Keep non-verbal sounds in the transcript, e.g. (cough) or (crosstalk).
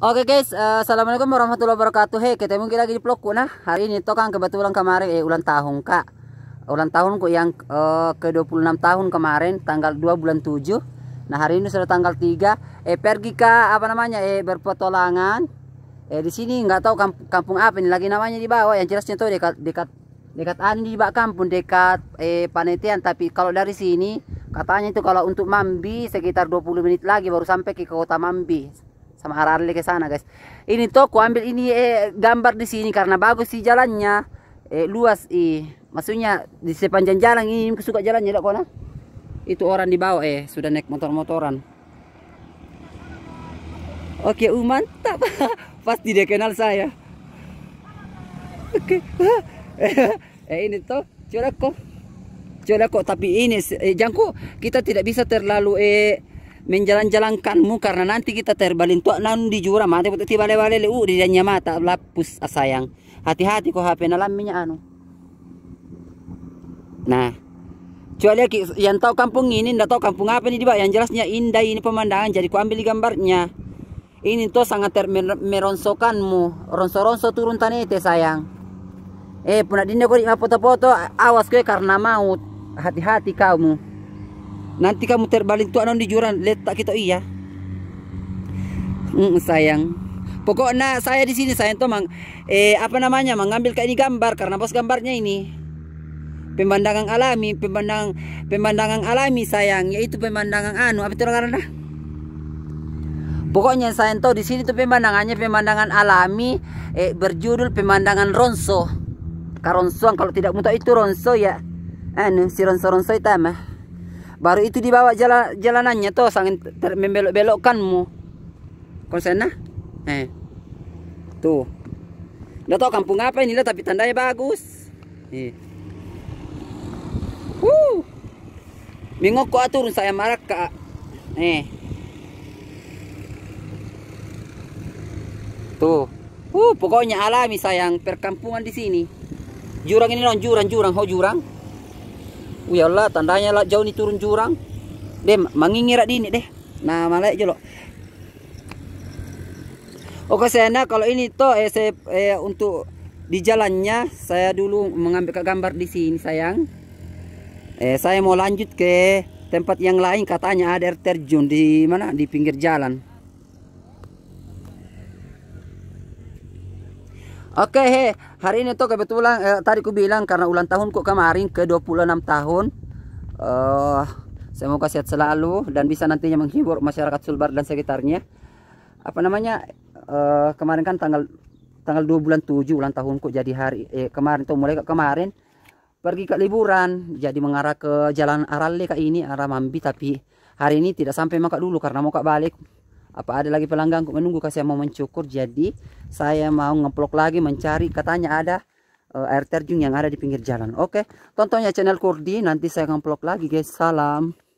Oke guys, uh, assalamualaikum warahmatullahi wabarakatuh. Hei, kita mungkin lagi di vlogku nah. Hari ini toh kan kebetulan kemarin eh ulang tahun kak. Ulang tahunku yang uh, eh, ke 26 tahun kemarin tanggal 2 bulan 7. Nah, hari ini sudah tanggal 3. Eh pergi ke apa namanya? Eh berpetualangan. Eh di sini nggak tahu kamp kampung apa ini lagi namanya di bawah. Yang jelasnya tuh dekat dekat dekat Andi di bawah kampung dekat eh Panetian tapi kalau dari sini katanya itu kalau untuk Mambi sekitar 20 menit lagi baru sampai ke kota Mambi sama Harley ke sana guys ini toko ambil ini eh, gambar di sini karena bagus sih jalannya eh, luas i eh. maksudnya di sepanjang jalan ini suka jalannya dok kona itu orang di bawah eh sudah naik motor-motoran oke uh, mantap (laughs) pasti dia kenal saya oke (laughs) eh ini toh coba kok coba kok tapi ini eh, jangku kita tidak bisa terlalu eh menjalan-jalankanmu karena nanti kita terbalin tuh nan di jura mati betul tiba lewat lele uh di danya mata lapus ah, sayang hati-hati kok HP nalaminya anu nah coba lihat yang tahu kampung ini ndak tahu kampung apa ini di yang jelasnya indah ini pemandangan jadi ku ambil gambarnya ini tuh sangat termeronsokanmu meronsokanmu ronso-ronso turun tanete sayang eh punak dinda di foto-foto awas kau eh, karena maut hati-hati kamu nanti kamu terbalik tuh anon di juran letak kita iya Hmm, sayang pokoknya saya di sini sayang tuh mang eh apa namanya mengambil kayak ini gambar karena bos gambarnya ini pemandangan alami pemandang pemandangan alami sayang yaitu pemandangan anu apa itu karena pokoknya saya tahu di sini tuh pemandangannya pemandangan alami eh, berjudul pemandangan ronso karonsoan kalau tidak muta itu ronso ya anu si ronso ronso itu mah baru itu dibawa jalan jalanannya toh sangin membelok-belokkanmu konsen eh tuh udah tau kampung apa ini lah tapi tandanya bagus eh. uh Minggu kok ah, turun saya marah kak Eh. Tuh. Uh, pokoknya alami sayang perkampungan di sini. Jurang ini non jurang jurang ho jurang. Ya Allah tandanya lah jauh nih turun jurang. Deh mengingirak di ini deh. Nah malah aja loh. Oke saya kalau ini toh eh, saya eh, untuk di jalannya saya dulu mengambil gambar di sini sayang. Eh saya mau lanjut ke tempat yang lain katanya ada air terjun di mana di pinggir jalan. Oke, okay, he, hari ini tuh kebetulan eh, tadi ku bilang karena ulang tahunku kemarin ke 26 tahun. Eh uh, semoga sehat selalu dan bisa nantinya menghibur masyarakat Sulbar dan sekitarnya. Apa namanya? Uh, kemarin kan tanggal tanggal 2 bulan 7 ulang tahunku jadi hari eh, kemarin tuh mulai ke kemarin pergi ke liburan jadi mengarah ke jalan Arale kak ini arah Mambi tapi hari ini tidak sampai maka dulu karena mau kak balik apa ada lagi pelanggan menunggu kasih mau mencukur jadi saya mau ngeplok lagi mencari katanya ada uh, air terjun yang ada di pinggir jalan oke okay. tonton ya channel kurdi nanti saya ngeplok lagi guys salam